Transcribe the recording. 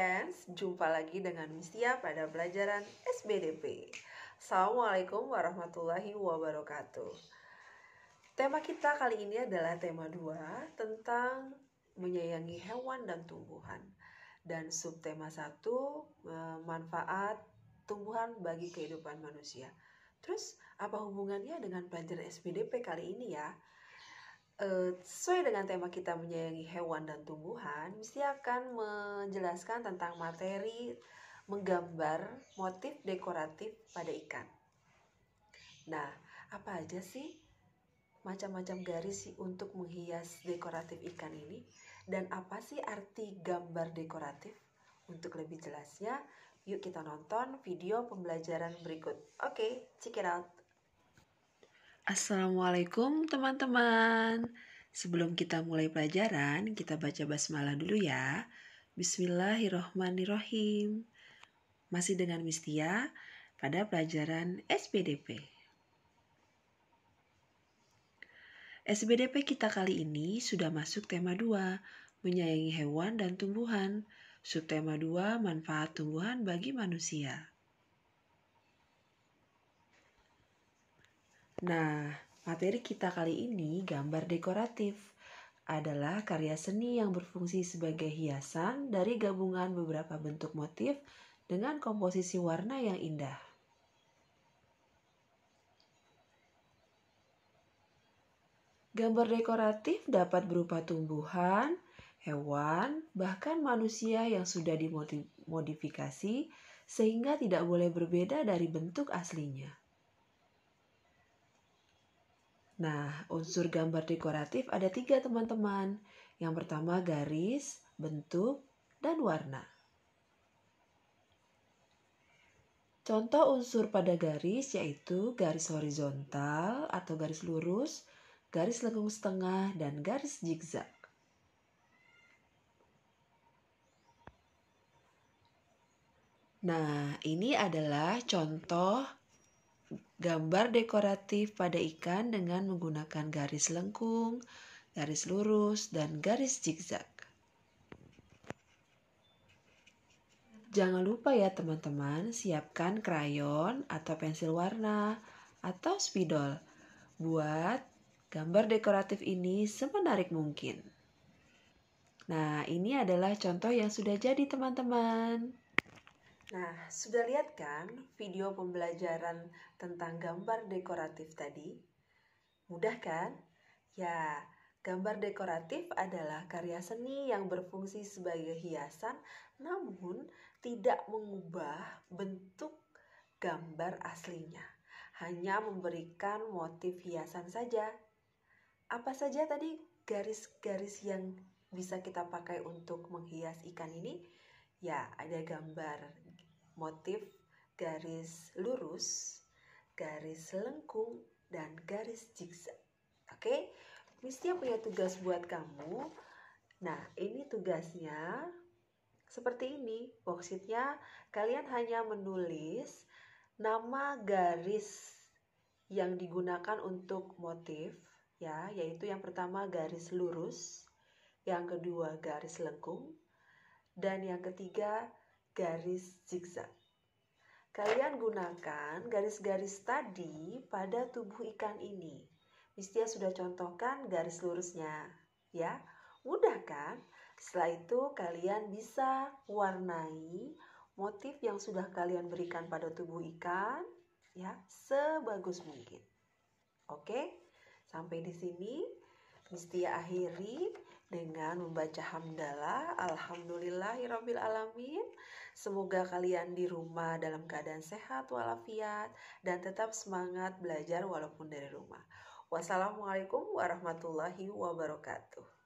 friends, jumpa lagi dengan Mistia pada pelajaran SBDP. Assalamualaikum warahmatullahi wabarakatuh. Tema kita kali ini adalah tema 2 tentang menyayangi hewan dan tumbuhan. Dan subtema 1 e, manfaat tumbuhan bagi kehidupan manusia. Terus apa hubungannya dengan pelajaran SBDP kali ini ya? uh, sesuai dengan tema kita menyayangi hewan dan tumbuhan, Misti akan menjelaskan tentang materi menggambar motif dekoratif pada ikan. Nah, apa aja sih macam-macam garis sih untuk menghias dekoratif ikan ini? Dan apa sih arti gambar dekoratif? Untuk lebih jelasnya, yuk kita nonton video pembelajaran berikut. Oke, okay, check it out. Assalamualaikum teman-teman. Sebelum kita mulai pelajaran, kita baca basmalah dulu ya. Bismillahirrohmanirrohim. Masih dengan Mistia pada pelajaran SPDP. SBDP kita kali ini sudah masuk tema 2, menyayangi hewan dan tumbuhan. Subtema 2, manfaat tumbuhan bagi manusia. Nah, materi kita kali ini gambar dekoratif adalah karya seni yang berfungsi sebagai hiasan dari gabungan beberapa bentuk motif dengan komposisi warna yang indah. Gambar dekoratif dapat berupa tumbuhan, hewan, bahkan manusia yang sudah dimodifikasi sehingga tidak boleh berbeda dari bentuk aslinya. Nah, unsur gambar dekoratif ada tiga teman-teman. Yang pertama garis, bentuk, dan warna. Contoh unsur pada garis yaitu garis horizontal atau garis lurus, garis lengkung setengah, dan garis zigzag. Nah, ini adalah contoh gambar dekoratif pada ikan dengan menggunakan garis lengkung, garis lurus, dan garis zigzag. Jangan lupa ya teman-teman, siapkan krayon atau pensil warna atau spidol buat gambar dekoratif ini semenarik mungkin. Nah, ini adalah contoh yang sudah jadi teman-teman. Nah, sudah lihat kan video pembelajaran tentang gambar dekoratif tadi? Mudah kan? Ya, gambar dekoratif adalah karya seni yang berfungsi sebagai hiasan namun tidak mengubah bentuk gambar aslinya. Hanya memberikan motif hiasan saja. Apa saja tadi garis-garis yang bisa kita pakai untuk menghias ikan ini? Ya, ada gambar motif garis lurus, garis lengkung, dan garis zigzag. Oke, okay? Mistia punya tugas buat kamu. Nah, ini tugasnya seperti ini. Boxitnya kalian hanya menulis nama garis yang digunakan untuk motif ya, yaitu yang pertama garis lurus, yang kedua garis lengkung, dan yang ketiga garis zigzag. Kalian gunakan garis-garis tadi pada tubuh ikan ini. Mistia sudah contohkan garis lurusnya, ya. Mudah kan? Setelah itu kalian bisa warnai motif yang sudah kalian berikan pada tubuh ikan, ya, sebagus mungkin. Oke? Sampai di sini Mistia akhiri dengan membaca hamdalah alhamdulillahirabbil alamin. Semoga kalian di rumah dalam keadaan sehat walafiat dan tetap semangat belajar walaupun dari rumah. Wassalamualaikum warahmatullahi wabarakatuh.